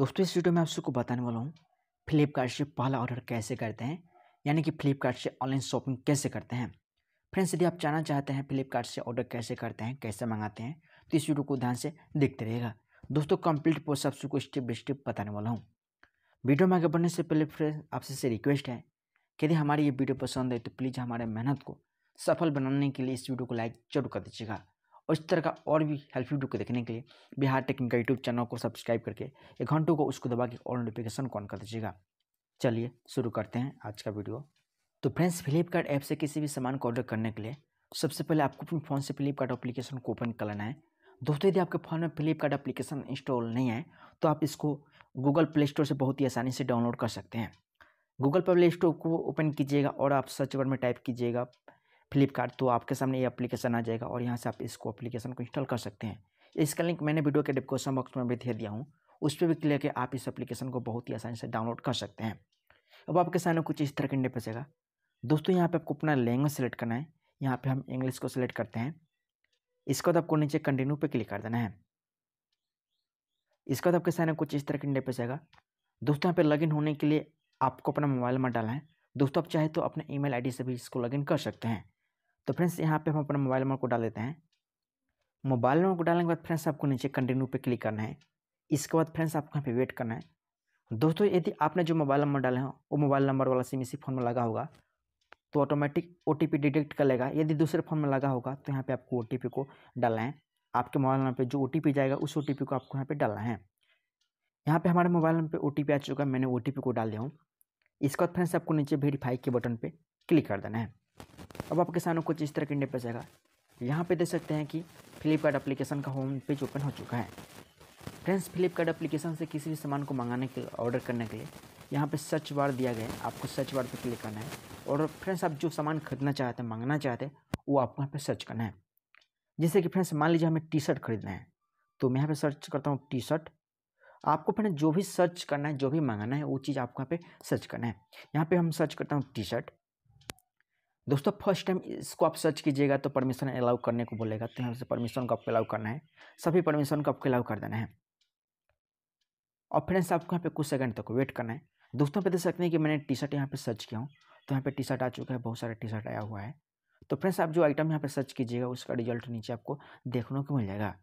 दोस्तों इस वीडियो में आप सबको बताने वाला हूँ फ्लिपकार्ट से पहला ऑर्डर कैसे करते हैं यानी कि फ्लिपकार्ट से ऑनलाइन शॉपिंग कैसे करते हैं फ्रेंड्स यदि आप जानना चाहते हैं फ्लिपकार्ट से ऑर्डर कैसे करते हैं कैसे मंगाते हैं तो इस वीडियो को ध्यान से देखते रहेगा दोस्तों कंप्लीट पोस्ट आप सबको स्टेप बाई स्टेप बताने वाला हूँ वीडियो में आगे बढ़ने से पहले फ्रेंड आपसे से रिक्वेस्ट है कि यदि हमारी ये वीडियो पसंद है तो प्लीज़ हमारे मेहनत को सफल बनाने के लिए इस वीडियो को लाइक जरूर कर दीजिएगा और इस तरह का और भी हेल्पफुल वीडियो को देखने के लिए बिहार टेक्निकल यूट्यूब चैनल को सब्सक्राइब करके एक घंटों को उसको दबा के और नोटिफिकेशन ऑन कर दीजिएगा चलिए शुरू करते हैं आज का वीडियो तो फ्रेंड्स फ्लिपकार्ट ऐप से किसी भी सामान को ऑर्डर करने के लिए सबसे पहले आपको अपने फ़ोन से फ्लिपकार्ट एप्लीकेशन को ओपन कर लेना है दोस्तों यदि आपके फ़ोन में फ्लिपकार्ट एप्लीकेशन इंस्टॉल नहीं है तो आप इसको गूगल प्ले स्टोर से बहुत ही आसानी से डाउनलोड कर सकते हैं गूगल प्ले स्टोर को ओपन कीजिएगा और आप सर्च बार में टाइप कीजिएगा फ्लिपकार्ट तो आपके सामने ये एप्लीकेशन आ जाएगा और यहाँ से आप इसको एप्लीकेशन को इंस्टॉल कर सकते हैं इसका लिंक मैंने वीडियो के डिस्क्रिप्शन बॉक्स में भी दे दिया हूँ उस पर भी क्लिक करके आप इस एप्लीकेशन को बहुत ही आसानी से डाउनलोड कर सकते हैं अब आपके सामने कुछ इस तरह के इंडे आएगा दोस्तों यहाँ पर आपको अपना लैंग्वेज सेलेक्ट करना है यहाँ पर हम इंग्लिश को सिलेक्ट करते हैं इसके बाद आपको नीचे कंटिन्यू पर क्लिक कर देना है इसके बाद आपके सामने कुछ इस तरह के इंडे आएगा दोस्तों यहाँ पर लॉगिन होने के लिए आपको अपना मोबाइल नंबर डालना है दोस्तों आप चाहे तो अपने ईमेल आईडी से भी इसको लॉगिन कर सकते हैं तो फ्रेंड्स यहाँ पे हम अपना मोबाइल नंबर को डाल देते हैं मोबाइल नंबर को डालने के बाद फ्रेंड्स आपको नीचे कंटिन्यू पे क्लिक करना है इसके बाद फ्रेंड्स आपको यहाँ पे वेट करना है दोस्तों यदि आपने जो मोबाइल नंबर डाले हो वो मोबाइल नंबर वाला सिम इसी फ़ोन में लगा होगा तो ऑटोमेटिक ओ डिटेक्ट कर लेगा यदि दूसरे फ़ोन में लगा होगा तो यहाँ पर आपको ओ को डालना है आपके मोबाइल नंबर पर जो ओ जाएगा उस ओ को आपको यहाँ पर डालना है यहाँ पर हमारे मोबाइल नंबर पर ओ आ चुका है मैंने ओ को डाल दिया हूँ इसके बाद फ्रेंड्स आपको नीचे वेरीफाई के बटन पर क्लिक कर देना है अब आप किसानों को इस तरह इंडिया इंटरफेस जाएगा यहाँ पे देख सकते हैं कि फ्लिपकार्ट एप्लीकेशन का होम पेज ओपन हो चुका है फ्रेंड्स फ्लिपकार्ट एप्लीकेशन से किसी भी सामान को मंगाने के लिए ऑर्डर करने के लिए यहाँ पे सर्च बार दिया गया है आपको सर्च बार पे क्लिक करना है और फ्रेंड्स आप जो सामान खरीदना चाहते हैं मंगाना चाहते हैं वो आपको यहाँ पर सर्च करना है जैसे कि फ्रेंड्स मान लीजिए हमें टी शर्ट खरीदना है तो मैं यहाँ पर सर्च करता हूँ टी शर्ट आपको फ्रेंड जो भी सर्च करना है जो भी मंगाना है वो चीज़ आपको यहाँ पर सर्च करना है यहाँ पर हम सर्च करता हूँ टी शर्ट दोस्तों फर्स्ट टाइम इसको आप सर्च कीजिएगा तो परमिशन अलाउ करने को बोलेगा तो यहाँ से परमिशन को आपको अलाउ करना है सभी परमिशन को आपको अलाउ कर देना है और फ्रेंड्स आपको यहाँ पे कुछ सेकंड तक वेट करना है दोस्तों पे देख सकते हैं कि मैंने टी शर्ट यहाँ पे सर्च किया हूँ तो यहाँ पे टी शर्ट आ चुका है बहुत सारा टी शर्ट आया हुआ है तो फ्रेंड्स आप जो आइटम यहाँ पे सर्च कीजिएगा उसका रिजल्ट नीचे आपको देखने को मिल जाएगा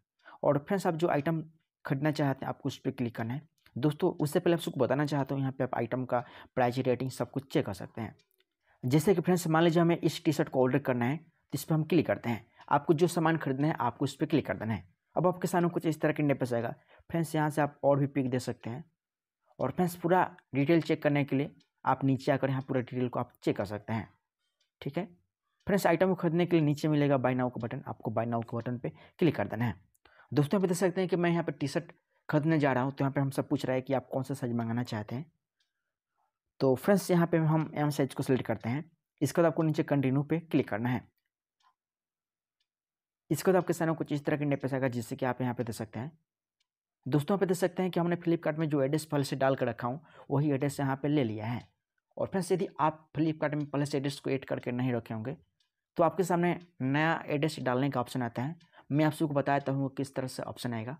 और फ्रेंड्स आप जो आइटम खरीदना चाहते हैं आपको उस पर क्लिक करना है दोस्तों उससे पहले आप सबको बताना चाहता हूँ यहाँ पे आप आइटम का प्राइस रेटिंग सब कुछ चेक कर सकते हैं जैसे कि फ्रेंड्स मान लीजिए हमें इस टी शर्ट को ऑर्डर करना है तो इस पर हम क्लिक करते हैं आपको जो सामान खरीदना है आपको इस पर क्लिक कर देना है अब आपके सामने कुछ इस तरह के नेपस आएगा फ्रेंड्स यहाँ से आप और भी पिक दे सकते हैं और फ्रेंड्स पूरा डिटेल चेक करने के लिए आप नीचे आकर यहाँ पूरा डिटेल को आप चेक कर सकते हैं ठीक है फ्रेंड्स आइटम को खरीदने के लिए नीचे मिलेगा बाई नाउ का बटन आपको बाय नाउ के बटन पे क्लिक कर देना है दोस्तों आप पे देख सकते हैं कि मैं यहाँ पर टी शर्ट खरीदने जा रहा हूँ तो यहाँ पर हम सब पूछ रहे हैं कि आप कौन सा साइज मंगाना चाहते हैं तो फ्रेंड्स यहाँ पे हम एम साइज को सिलेक्ट करते हैं इसके बाद आपको नीचे कंटिन्यू पे क्लिक करना है इसके बाद आपके सामने कुछ इस तरह की इंटरफेस आएगा जिससे कि आप यहाँ पे दे सकते हैं दोस्तों यहाँ पे सकते हैं कि हमने फ्लिपकार्ट में जो एड्रेस पहले से डाल कर रखा हूँ वही एड्रेस यहाँ पे ले लिया है और फ्रेंड्स यदि आप फ्लिपकार्ट में पहले से एड्रेस को एड करके नहीं रखे होंगे तो आपके सामने नया एड्रेस डालने का ऑप्शन आता है मैं आप सबको बताता हूँ किस तरह से ऑप्शन आएगा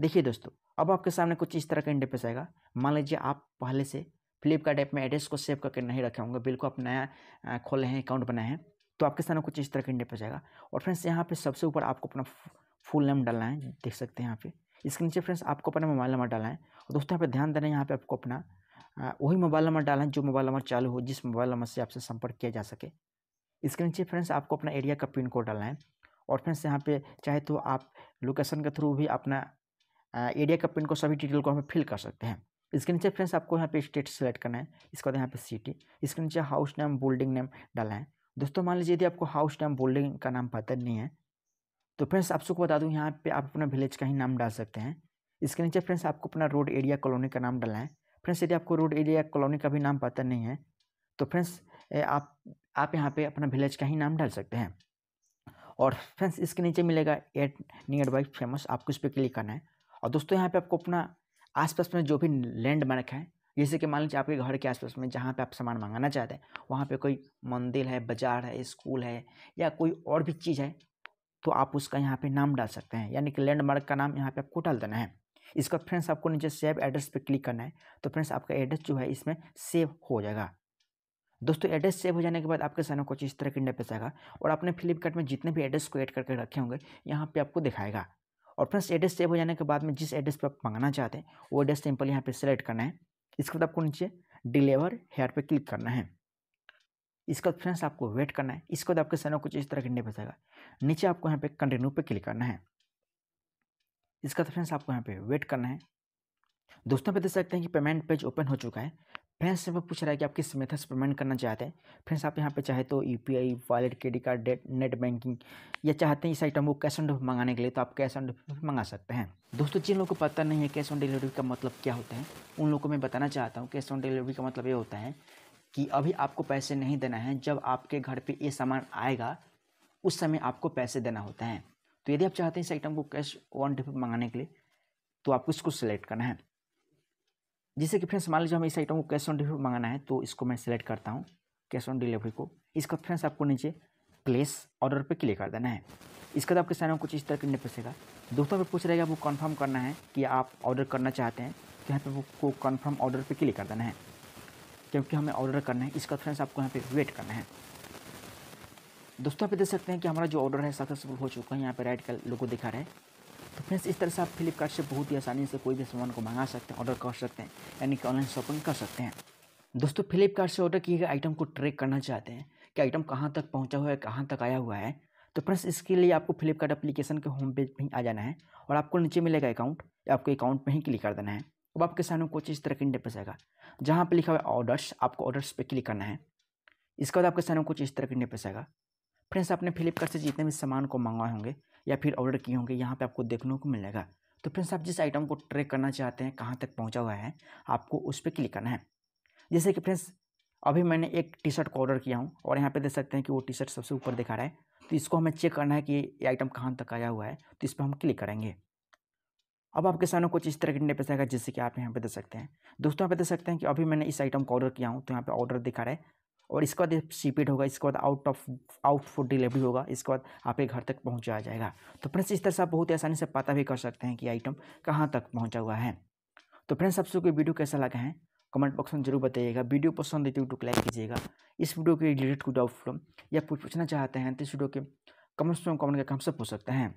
देखिए दोस्तों अब आपके सामने कुछ इस तरह का इंटरफेस आएगा मान लीजिए आप पहले से फ्लिपकार्ट ऐप में एड्रेस को सेव करके नहीं रखे होंगे बिल को आप नया खोले हैं अकाउंट बनाए हैं तो आपके सामने कुछ इस तरह का इंडेप जाएगा और फ्रेंड्स यहाँ पे सबसे ऊपर आपको अपना फुल नेम डालना है देख सकते हैं यहाँ पे इसके नीचे फ्रेंड्स आपको अपना मोबाइल नंबर डालना है और दोस्तों यहाँ पर ध्यान देना है यहाँ पर आपको अपना वही मोबाइल नंबर डालना है जो मोबाइल नंबर चालू हो जिस मोबाइल नंबर से आपसे संपर्क किया जा सके इसके नीचे फ्रेंड्स आपको अपना एरिया का पिन कोड डालना है और फ्रेंड्स यहाँ पर चाहे तो आप लोकेशन के थ्रू भी अपना एरिया का पिन कोड सभी डिटेल को हमें फिल कर सकते हैं इसके नीचे फ्रेंड्स आपको यहाँ पे स्टेट सेलेक्ट करना है इसके बाद यहाँ पे सिटी इसके नीचे हाउस नेम बिल्डिंग नेम डाला है दोस्तों मान लीजिए यदि आपको हाउस नेम बिल्डिंग का नाम पता नहीं है तो फ्रेंड्स आप सबको बता दूँ यहाँ पे आप अपना विलेज का ही नाम डाल सकते हैं इसके नीचे फ्रेंड्स आपको अपना रोड एरिया कॉलोनी का नाम डाला है फ्रेंड्स यदि आपको रोड एरिया कॉलोनी का भी नाम पता नहीं है तो फ्रेंड्स आप आप यहाँ पर अपना विलेज का ही नाम डाल सकते हैं और फ्रेंड्स इसके नीचे मिलेगा एट नियर बाई फेमस आपको इस पर क्लिक करना है और दोस्तों यहाँ पर आपको अपना आसपास में जो भी लैंड मार्क है जैसे कि मान लीजिए आपके घर के आसपास में जहाँ पे आप सामान मंगाना चाहते हैं वहाँ पे कोई मंदिर है बाजार है स्कूल है या कोई और भी चीज़ है तो आप उसका यहाँ पे नाम डाल सकते हैं यानी कि लैंडमार्क का नाम यहाँ पे आपको डाल देना है इसका फ्रेंड्स आपको नीचे सेव एड्रेस पे क्लिक करना है तो फ्रेंड्स आपका एड्रेस जो है इसमें सेव हो जाएगा दोस्तों एड्रेस सेव हो जाने के बाद आपके सामने कुछ इस तरह का इंटरफेस आएगा और आपने फ्लिपकार्ट में जितने भी एड्रेस को ऐड करके रखे होंगे यहाँ पे आपको दिखाएगा और फ्रेंड्स एड्रेस सेव हो जाने के बाद में जिस एड्रेस पर आप मंगाना चाहते हैं वो एड्रेस सिंपल यहाँ पे सेलेक्ट करना है इसके बाद आपको नीचे डिलीवर हेयर पे क्लिक करना है इसका फ्रेंड्स आपको वेट करना है इसके बाद आपके सामने कुछ इस तरह के नहीं आएगा नीचे आपको यहाँ पे कंटिन्यू पे क्लिक करना है इसका फ्रेंड्स आपको यहाँ पे वेट करना है दोस्तों पे देख सकते हैं कि पेमेंट पेज ओपन हो चुका है फ्रेंड्स से वो पूछ रहा है कि आप किस मेथड से पेमेंट करना चाहते हैं फ्रेंड्स आप यहाँ पे चाहे तो U P I wallet credit card डेट नेट बैंकिंग या चाहते हैं इस आइटम को कैश ऑन डिलीवरी मंगाने के लिए तो आप कैश ऑन डिलीवरी मंगा सकते हैं दोस्तों जिन लोगों को पता नहीं है कैश ऑन डिलीवरी का मतलब क्या होता है उन लोगों को मैं बताना चाहता हूँ कैश ऑन डिलीवरी का मतलब ये होता है कि अभी आपको पैसे नहीं देना है जब आपके घर पर ये सामान आएगा उस समय आपको पैसे देना होता है तो यदि आप चाहते हैं इस आइटम को कैश ऑन डिलीवरी मंगाने के लिए तो आपको इसको सिलेक्ट करना है जैसे कि फ्रेंड्स मान लीजिए हमें इस आइटम को कैश ऑन डिलीवरी मंगाना है तो इसको मैं सिलेक्ट करता हूँ कैश ऑन डिलीवरी को इसका फ्रेंड्स आपको नीचे प्लेस ऑर्डर पे क्लिक कर देना है इसके बाद आपके सामने कुछ इस तरह करने पड़ेगा दोस्तों पे पूछ रहेगा आपको कन्फर्म करना है कि आप ऑर्डर करना चाहते हैं तो यहाँ पर आपको कन्फर्म ऑर्डर पर क्लिक कर देना है क्योंकि हमें ऑर्डर करना है इसका फ्रेंड्स आपको यहाँ पे वेट करना है दोस्तों आप देख सकते हैं कि हमारा जो ऑर्डर है सक्सेसफुल हो चुका है यहाँ पे राइट का लोगो दिखा रहा है तो फ्रेंड्स इस तरह से आप फ्लिपकार्ट से बहुत ही आसानी से कोई भी सामान को मंगा सकते हैं ऑर्डर कर सकते हैं यानी कि ऑनलाइन शॉपिंग कर सकते हैं दोस्तों फ्लिपकार्ट से ऑर्डर किए गए आइटम को ट्रैक करना चाहते हैं कि आइटम कहाँ तक पहुँचा हुआ है कहाँ तक आया हुआ है तो फ्रेंड्स इसके लिए आपको फ्लिपकार्ट एप्लीकेशन के होम पेज पर आ जाना है और आपको नीचे मिलेगा अकाउंट आपको अकाउंट पर ही क्लिक कर देना है अब आपके सामने कुछ इस तरह के इंटरफेस आएगा जहाँ पर लिखा हुआ है ऑर्डर्स आपको ऑर्डर्स पर क्लिक करना है इसके बाद आपके सामने कुछ इस तरह के इंटरफेस आएगा फ्रेंड्स आपने फ्लिपकार्ट से जितने भी सामान को मंगवाए होंगे या फिर ऑर्डर किए होंगे यहाँ पे आपको देखने को मिलेगा तो फ्रेंड्स आप जिस आइटम को ट्रैक करना चाहते हैं कहाँ तक पहुँचा हुआ है आपको उस पर क्लिक करना है जैसे कि फ्रेंड्स अभी मैंने एक टी शर्ट को ऑर्डर किया हूँ और यहाँ पे देख सकते हैं कि वो टी शर्ट सबसे ऊपर दिखा रहा है तो इसको हमें चेक करना है कि ये आइटम कहाँ तक आया हुआ है तो इस पर हम क्लिक करेंगे अब आपके सामने कुछ इस तरह के इंटरफेस आएगा जैसे कि आप यहाँ पे दे सकते हैं दोस्तों यहाँ पे दे सकते हैं कि अभी मैंने इस आइटम को ऑर्डर किया हूँ तो यहाँ पे ऑर्डर दिखा रहा है और इसके बाद सीपेड होगा इसके बाद out of out food delivery होगा इसके बाद आपके घर तक पहुँचाया जाएगा तो फ्रेंड्स इस तरह से आप बहुत ही आसानी से पता भी कर सकते हैं कि आइटम कहाँ तक पहुँचा हुआ है तो फ्रेंड्स आपसे कोई वीडियो कैसा लगा है कमेंट बॉक्स में जरूर बताइएगा वीडियो पसंद है तो वीडियो लाइक कीजिएगा इस वीडियो के रिलेटेड कोई डाउट या कुछ पूछना चाहते हैं तो इस वीडियो के कमेंट्स में कमेंट करके हमसे पूछ सकते हैं